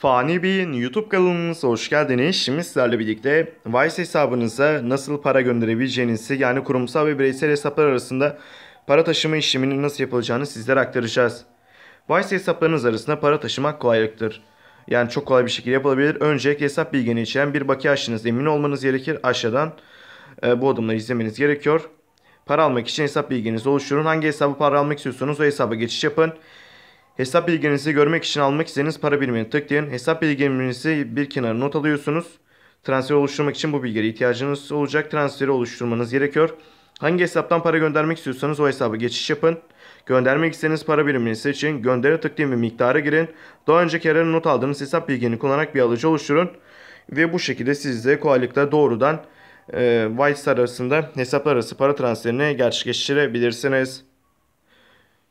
Fani Bey'in YouTube kanalımıza hoş geldiniz. Şimdi sizlerle birlikte Wise hesabınıza nasıl para gönderebileceğinizi yani kurumsal ve bireysel hesaplar arasında para taşıma işleminin nasıl yapılacağını sizlere aktaracağız. Wise hesaplarınız arasında para taşımak kolaylıktır. Yani çok kolay bir şekilde yapılabilir. Öncelikle hesap bilgini içeren bir bakiye açtığınız emin olmanız gerekir. Aşağıdan e, bu adımları izlemeniz gerekiyor. Para almak için hesap bilginizi oluşturun. Hangi hesabı para almak istiyorsanız o hesaba geçiş yapın. Hesap bilgilerinizi görmek için almak istediğiniz para birimini tıklayın. Hesap bilgilerinizi bir kenara not alıyorsunuz. Transfer oluşturmak için bu bilgiye ihtiyacınız olacak. Transferi oluşturmanız gerekiyor. Hangi hesaptan para göndermek istiyorsanız o hesaba geçiş yapın. Göndermek istediğiniz para birimini seçin. Göndere tıklayın ve miktara girin. Daha önceki kenara not aldığınız hesap bilgini kullanarak bir alıcı oluşturun. Ve bu şekilde siz de kolaylıkla doğrudan e, White Star arasında hesaplar arası para transferini gerçekleştirebilirsiniz.